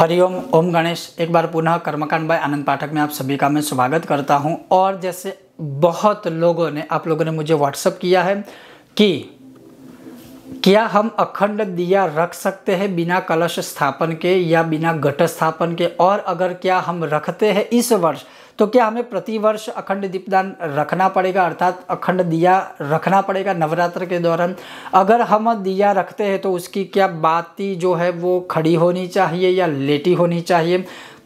हरिओम ओम गणेश एक बार पुनः कर्मकांड बाय आनंद पाठक में आप सभी का मैं स्वागत करता हूं और जैसे बहुत लोगों ने आप लोगों ने मुझे व्हाट्सअप किया है कि क्या हम अखंड दिया रख सकते हैं बिना कलश स्थापन के या बिना घट स्थापन के और अगर क्या हम रखते हैं इस वर्ष तो क्या हमें प्रतिवर्ष अखंड दीपदान रखना पड़ेगा अर्थात अखंड दिया रखना पड़ेगा नवरात्र के दौरान अगर हम दिया रखते हैं तो उसकी क्या बाती जो है वो खड़ी होनी चाहिए या लेटी होनी चाहिए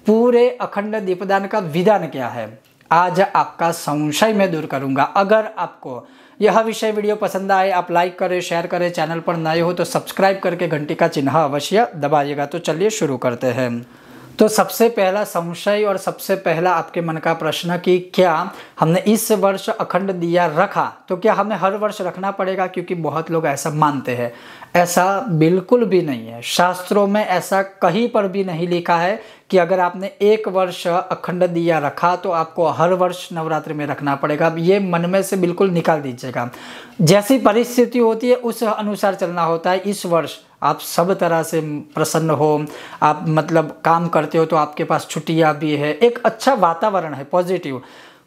पूरे अखंड दीपदान का विधान क्या है आज आपका संशय मैं दूर करूंगा अगर आपको यह विषय वीडियो पसंद आए आप लाइक करें शेयर करें चैनल पर नए हो तो सब्सक्राइब करके घंटी का चिन्ह अवश्य दबाइएगा तो चलिए शुरू करते हैं तो सबसे पहला संशय और सबसे पहला आपके मन का प्रश्न कि क्या हमने इस वर्ष अखंड दिया रखा तो क्या हमें हर वर्ष रखना पड़ेगा क्योंकि बहुत लोग ऐसा मानते हैं ऐसा बिल्कुल भी नहीं है शास्त्रों में ऐसा कहीं पर भी नहीं लिखा है कि अगर आपने एक वर्ष अखंड दिया रखा तो आपको हर वर्ष नवरात्रि में रखना पड़ेगा ये मन में से बिल्कुल निकाल दीजिएगा जैसी परिस्थिति होती है उस अनुसार चलना होता है इस वर्ष आप सब तरह से प्रसन्न हो आप मतलब काम करते हो तो आपके पास छुट्टियाँ भी है एक अच्छा वातावरण है पॉजिटिव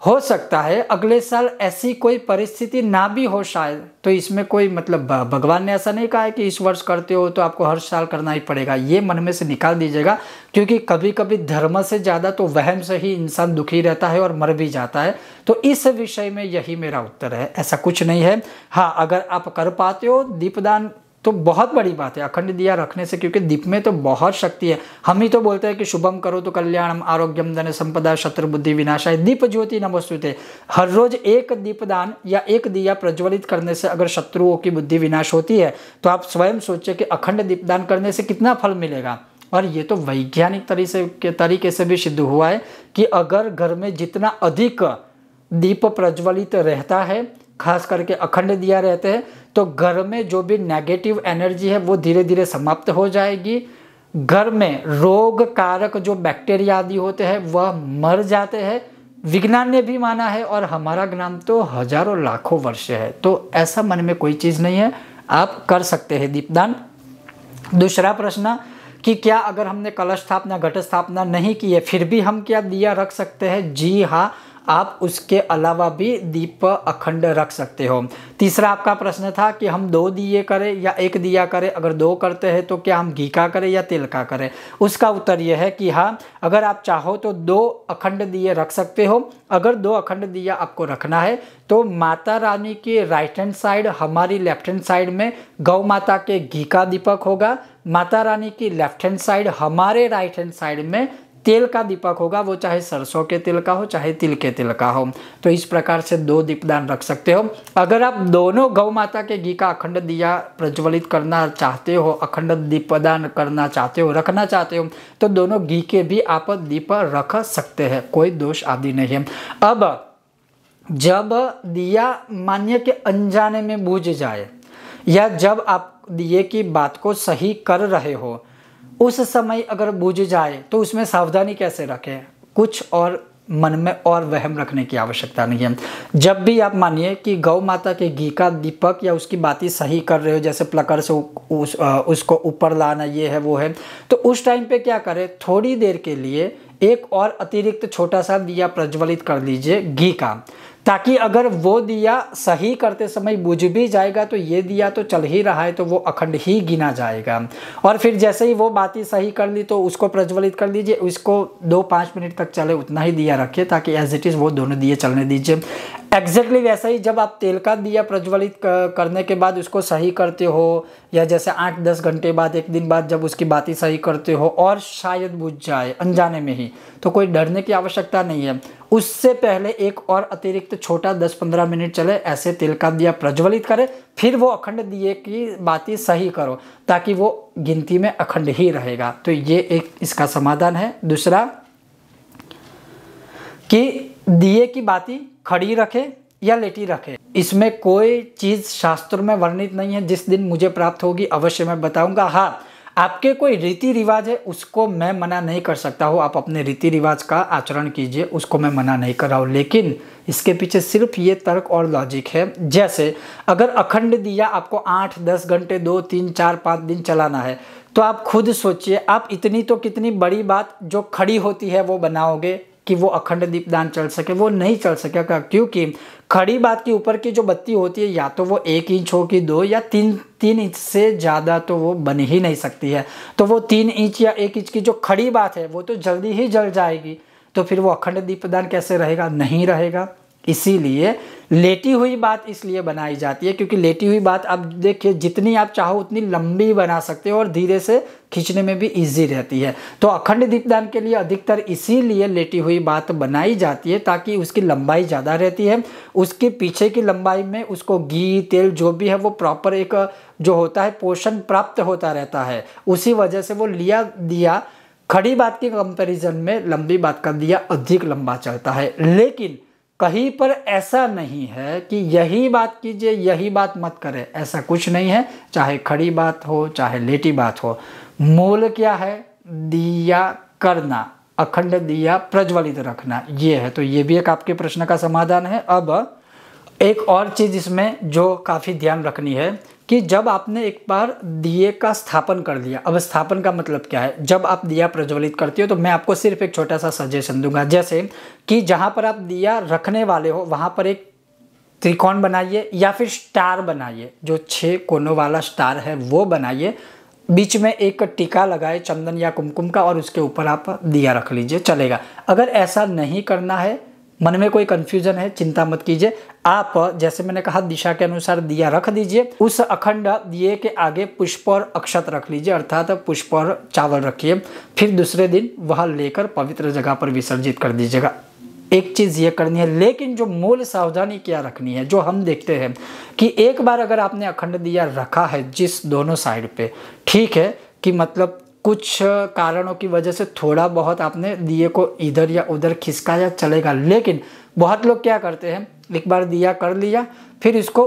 हो सकता है अगले साल ऐसी कोई परिस्थिति ना भी हो शायद तो इसमें कोई मतलब भगवान ने ऐसा नहीं कहा है कि इस वर्ष करते हो तो आपको हर साल करना ही पड़ेगा ये मन में से निकाल दीजिएगा क्योंकि कभी कभी धर्म से ज़्यादा तो वहम से ही इंसान दुखी रहता है और मर भी जाता है तो इस विषय में यही मेरा उत्तर है ऐसा कुछ नहीं है हाँ अगर आप कर पाते हो दीपदान तो बहुत बड़ी बात है अखंड दिया रखने से क्योंकि दीप में तो बहुत शक्ति है हम ही तो बोलते हैं कि शुभम करो तो कल्याणम आरोग्यम धन संपदा शत्रुबुद्धि विनाशाय दीप ज्योति नमस्तुते हर रोज एक दीपदान या एक दिया प्रज्वलित करने से अगर शत्रुओं की बुद्धि विनाश होती है तो आप स्वयं सोचिए कि अखंड दीपदान करने से कितना फल मिलेगा और ये तो वैज्ञानिक तरीके के तरीके से भी सिद्ध हुआ है कि अगर घर में जितना अधिक दीप प्रज्वलित रहता है खास करके अखंड दिया रहते हैं तो घर में जो भी नेगेटिव एनर्जी है वो धीरे धीरे समाप्त हो जाएगी घर में रोग कारक जो बैक्टीरिया आदि होते हैं वह मर जाते हैं विज्ञान ने भी माना है और हमारा ज्ञान तो हजारों लाखों वर्ष है तो ऐसा मन में कोई चीज़ नहीं है आप कर सकते हैं दीपदान दूसरा प्रश्न कि क्या अगर हमने कलश स्थापना घट स्थापना नहीं की है फिर भी हम क्या दिया रख सकते हैं जी हाँ आप उसके अलावा भी दीप अखंड रख सकते हो तीसरा आपका प्रश्न था कि हम दो दिए करें या एक दिया करें अगर दो करते हैं तो क्या हम घी का करें या तिल का करें उसका उत्तर यह है कि हाँ अगर आप चाहो तो दो अखंड दिए रख सकते हो अगर दो अखंड दिया आपको रखना है तो माता रानी के राइट हैंड साइड हमारी लेफ्ट हैंड साइड में गौ माता के घी का दीपक होगा माता रानी की लेफ्ट हैंड साइड हमारे राइट हैंड साइड में तेल का दीपक होगा वो चाहे सरसों के तेल का हो चाहे तिल के तेल का हो तो इस प्रकार से दो दीपदान रख सकते हो अगर आप दोनों गौ माता के घी का अखंड दिया प्रज्वलित करना चाहते हो अखंड दीपदान करना चाहते हो रखना चाहते हो तो दोनों घी के भी आप दीप रख सकते हैं कोई दोष आदि नहीं है अब जब दिया मान्य के अनजाने में बूझ जाए या जब आप दिए की बात को सही कर रहे हो उस समय अगर बुझ जाए तो उसमें सावधानी कैसे रखें कुछ और मन में और वहम रखने की आवश्यकता नहीं है जब भी आप मानिए कि गौ माता के घी का दीपक या उसकी बातें सही कर रहे हो जैसे प्लकर से उस, उसको ऊपर लाना ये है वो है तो उस टाइम पे क्या करें थोड़ी देर के लिए एक और अतिरिक्त छोटा सा दिया प्रज्वलित कर लीजिए घी का ताकि अगर वो दिया सही करते समय बुझ भी जाएगा तो ये दिया तो चल ही रहा है तो वो अखंड ही गिना जाएगा और फिर जैसे ही वो बाती सही कर ली तो उसको प्रज्वलित कर दीजिए उसको दो पाँच मिनट तक चले उतना ही दिया रखिए ताकि एज इट इज़ वो दोनों दिए चलने दीजिए एग्जैक्टली exactly वैसा ही जब आप तेल का दिया प्रज्वलित करने के बाद उसको सही करते हो या जैसे आठ दस घंटे बाद एक दिन बाद जब उसकी बाती सही करते हो और शायद बुझ जाए अनजाने में ही तो कोई डरने की आवश्यकता नहीं है उससे पहले एक और अतिरिक्त छोटा 10-15 मिनट चले ऐसे तेल का दिया प्रज्वलित करे फिर वो अखंड दिए की बाती सही करो ताकि वो गिनती में अखंड ही रहेगा तो ये एक इसका समाधान है दूसरा कि दिए की बाती खड़ी रखे या लेटी रखे इसमें कोई चीज़ शास्त्र में वर्णित नहीं है जिस दिन मुझे प्राप्त होगी अवश्य मैं बताऊंगा हाँ आपके कोई रीति रिवाज है उसको मैं मना नहीं कर सकता हूँ आप अपने रीति रिवाज का आचरण कीजिए उसको मैं मना नहीं कर रहा हूँ लेकिन इसके पीछे सिर्फ ये तर्क और लॉजिक है जैसे अगर अखंड दिया आपको आठ दस घंटे दो तीन चार पाँच दिन चलाना है तो आप खुद सोचिए आप इतनी तो कितनी बड़ी बात जो खड़ी होती है वो बनाओगे कि वो अखंड दीपदान चल सके वो नहीं चल सकेगा क्योंकि खड़ी बात के ऊपर की जो बत्ती होती है या तो वो एक इंच हो कि दो या तीन तीन इंच से ज़्यादा तो वो बन ही नहीं सकती है तो वो तीन इंच या एक इंच की जो खड़ी बात है वो तो जल्दी ही जल जाएगी तो फिर वो अखंड दीपदान कैसे रहेगा नहीं रहेगा इसीलिए लेटी हुई बात इसलिए बनाई जाती है क्योंकि लेटी हुई बात आप देखिए जितनी आप चाहो उतनी लंबी बना सकते हो और धीरे से खींचने में भी इजी रहती है तो अखंड दीपदान के लिए अधिकतर इसीलिए लेटी हुई बात बनाई जाती है ताकि उसकी लंबाई ज़्यादा रहती है उसके पीछे की लंबाई में उसको घी तेल जो भी है वो प्रॉपर एक जो होता है पोषण प्राप्त होता रहता है उसी वजह से वो लिया दिया खड़ी बात के कंपेरिजन में लंबी बात का दिया अधिक लंबा चलता है लेकिन कहीं पर ऐसा नहीं है कि यही बात कीजिए यही बात मत करें ऐसा कुछ नहीं है चाहे खड़ी बात हो चाहे लेटी बात हो मूल क्या है दिया करना अखंड दिया प्रज्वलित रखना ये है तो ये भी एक आपके प्रश्न का समाधान है अब एक और चीज़ इसमें जो काफ़ी ध्यान रखनी है कि जब आपने एक बार दिए का स्थापन कर लिया अब स्थापन का मतलब क्या है जब आप दिया प्रज्वलित करती हो तो मैं आपको सिर्फ एक छोटा सा सजेशन दूंगा जैसे कि जहाँ पर आप दिया रखने वाले हो वहाँ पर एक त्रिकोण बनाइए या फिर स्टार बनाइए जो छः कोनों वाला स्टार है वो बनाइए बीच में एक टीका लगाए चंदन या कुमकुम का और उसके ऊपर आप दिया रख लीजिए चलेगा अगर ऐसा नहीं करना है मन में कोई कंफ्यूजन है चिंता मत कीजिए आप जैसे मैंने कहा दिशा के अनुसार दिया रख दीजिए उस अखंड दिए के आगे पुष्प और अक्षत रख लीजिए अर्थात पुष्प और चावल रखिए फिर दूसरे दिन वह लेकर पवित्र जगह पर विसर्जित कर दीजिएगा एक चीज़ ये करनी है लेकिन जो मूल सावधानी क्या रखनी है जो हम देखते हैं कि एक बार अगर आपने अखंड दिया रखा है जिस दोनों साइड पे ठीक है कि मतलब कुछ कारणों की वजह से थोड़ा बहुत आपने दिए को इधर या उधर खिसकाया चलेगा लेकिन बहुत लोग क्या करते हैं एक बार दिया कर लिया फिर इसको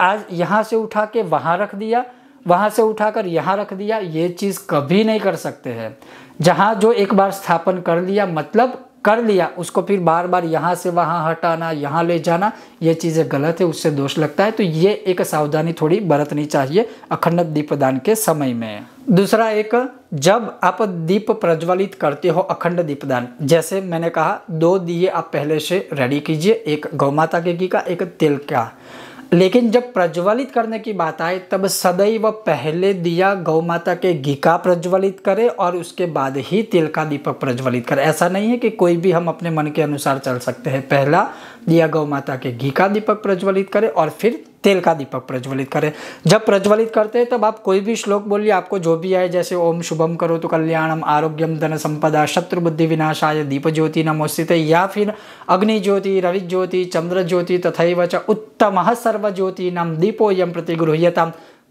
आज यहाँ से उठा के वहाँ रख दिया वहाँ से उठाकर यहाँ रख दिया ये चीज़ कभी नहीं कर सकते हैं जहाँ जो एक बार स्थापन कर लिया मतलब कर लिया उसको फिर बार बार यहाँ से वहाँ हटाना यहाँ ले जाना ये चीज़ें गलत है उससे दोष लगता है तो ये एक सावधानी थोड़ी बरतनी चाहिए अखंड दीपदान के समय में दूसरा एक जब आप दीप प्रज्वलित करते हो अखंड दीपदान जैसे मैंने कहा दो दिए आप पहले से रेडी कीजिए एक गौ माता के घी का एक तिल का लेकिन जब प्रज्वलित करने की बात आए तब सदैव पहले दिया गौ माता के घी का प्रज्वलित करें और उसके बाद ही तिल का दीपक प्रज्वलित करें ऐसा नहीं है कि कोई भी हम अपने मन के अनुसार चल सकते हैं पहला दिया गौ माता के घी का दीपक प्रज्वलित करें और फिर तेल का दीपक प्रज्वलित करें जब प्रज्वलित करते हैं तब आप कोई भी श्लोक बोलिए आपको जो भी आए जैसे ओम शुभम करो तो कल्याणम आरोग्यम धन संपदा शत्रु बुद्धि विनाशाय दीप ज्योति नमोस्थित या फिर अग्नि ज्योति रवि ज्योति चंद्र ज्योति तथा च उत्तम सर्व ज्योति नम दीपो यम प्रति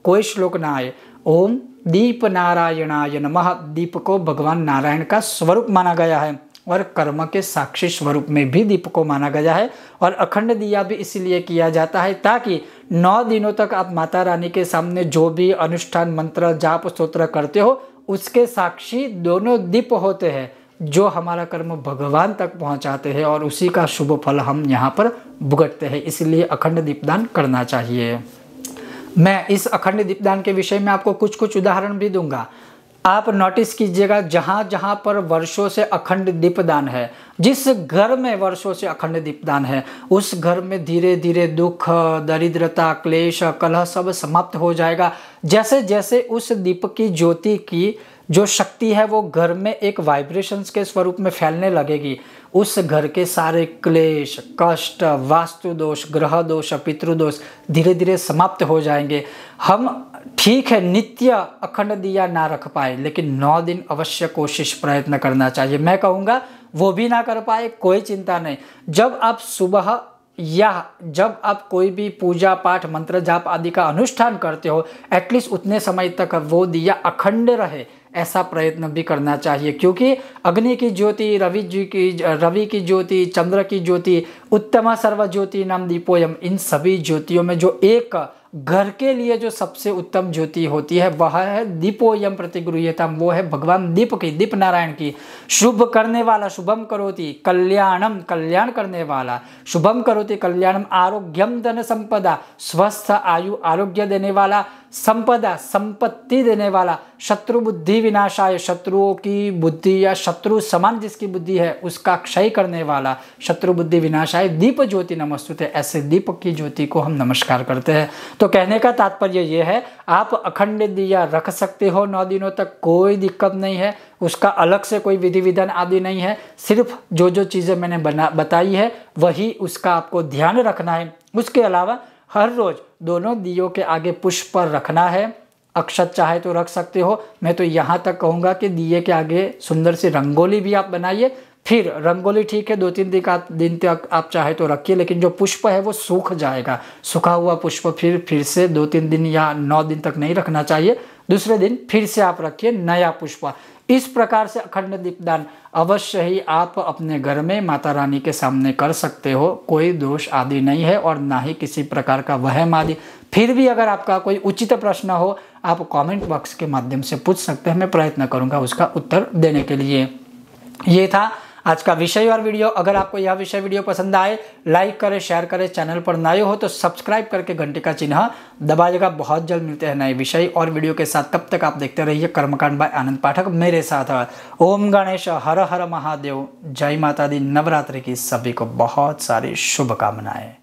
कोई श्लोक ना आए ओम दीप नारायणाय नमः दीप को भगवान नारायण का स्वरूप माना गया है और कर्म के साक्षी स्वरूप में भी दीप को माना गया है और अखंड दिया भी इसीलिए किया जाता है ताकि नौ दिनों तक आप माता रानी के सामने जो भी अनुष्ठान मंत्र जाप स्त्रोत्र करते हो उसके साक्षी दोनों दीप होते हैं जो हमारा कर्म भगवान तक पहुंचाते हैं और उसी का शुभ फल हम यहाँ पर भुगतते हैं इसलिए अखंड दीपदान करना चाहिए मैं इस अखंड दीपदान के विषय में आपको कुछ कुछ उदाहरण भी दूंगा आप नोटिस कीजिएगा जहाँ जहाँ पर वर्षों से अखंड दीपदान है जिस घर में वर्षों से अखंड दीपदान है उस घर में धीरे धीरे दुख दरिद्रता क्लेश कलह सब समाप्त हो जाएगा जैसे जैसे उस दीप की ज्योति की जो शक्ति है वो घर में एक वाइब्रेशंस के स्वरूप में फैलने लगेगी उस घर के सारे क्लेश कष्ट वास्तु दोष ग्रह दोष पितृदोष धीरे धीरे समाप्त हो जाएंगे हम ठीक है नित्य अखंड दिया ना रख पाए लेकिन नौ दिन अवश्य कोशिश प्रयत्न करना चाहिए मैं कहूँगा वो भी ना कर पाए कोई चिंता नहीं जब आप सुबह या जब आप कोई भी पूजा पाठ मंत्र जाप आदि का अनुष्ठान करते हो एटलीस्ट उतने समय तक वो दिया अखंड रहे ऐसा प्रयत्न भी करना चाहिए क्योंकि अग्नि की ज्योति रवि जी की रवि की ज्योति चंद्र की ज्योति उत्तमा सर्व ज्योति नाम दीपोयम इन सभी ज्योतियों में जो एक घर के लिए जो सबसे उत्तम ज्योति होती है वह है दीपो यम प्रतिगृहतम वो है भगवान दीप की दीप नारायण की शुभ करने वाला शुभम करोति कल्याणम कल्याण करने वाला शुभम करोति कल्याणम आरोग्यम धन संपदा स्वस्थ आयु आरोग्य देने वाला संपदा संपत्ति देने वाला शत्रु बुद्धि विनाशाय शत्रुओं की बुद्धि या शत्रु समान जिसकी बुद्धि है उसका क्षय करने वाला शत्रु बुद्धि विनाशाय दीप ज्योति नमस्तुत है ऐसे दीप की ज्योति को हम नमस्कार करते हैं तो कहने का तात्पर्य ये है आप अखंड दिया रख सकते हो नौ दिनों तक कोई दिक्कत नहीं है उसका अलग से कोई विधि विधान आदि नहीं है सिर्फ जो जो चीज़ें मैंने बना बताई है वही उसका आपको ध्यान रखना है उसके अलावा हर रोज़ दोनों दियो के आगे पुष्प पर रखना है अक्षत चाहे तो रख सकते हो मैं तो यहाँ तक कहूँगा कि दिए के आगे सुंदर सी रंगोली भी आप बनाइए फिर रंगोली ठीक है दो तीन दिन का दिन तक आप चाहे तो रखिए लेकिन जो पुष्प है वो सूख जाएगा सूखा हुआ पुष्प फिर फिर से दो तीन दिन या नौ दिन तक नहीं रखना चाहिए दूसरे दिन फिर से आप रखिए नया पुष्प इस प्रकार से अखंड दीपदान अवश्य ही आप अपने घर में माता रानी के सामने कर सकते हो कोई दोष आदि नहीं है और ना ही किसी प्रकार का वहम आदि फिर भी अगर आपका कोई उचित प्रश्न हो आप कमेंट बॉक्स के माध्यम से पूछ सकते हैं मैं प्रयत्न करूंगा उसका उत्तर देने के लिए ये था आज का विषय और वीडियो अगर आपको यह विषय वीडियो पसंद आए लाइक करें शेयर करें चैनल पर नए हो तो सब्सक्राइब करके घंटे का चिन्ह दबाएगा बहुत जल्द मिलते हैं नए विषय और वीडियो के साथ तब तक आप देखते रहिए कर्मकांड बाय आनंद पाठक मेरे साथ ओम गणेश हर हर महादेव जय माता दी नवरात्रि की सभी को बहुत सारी शुभकामनाएं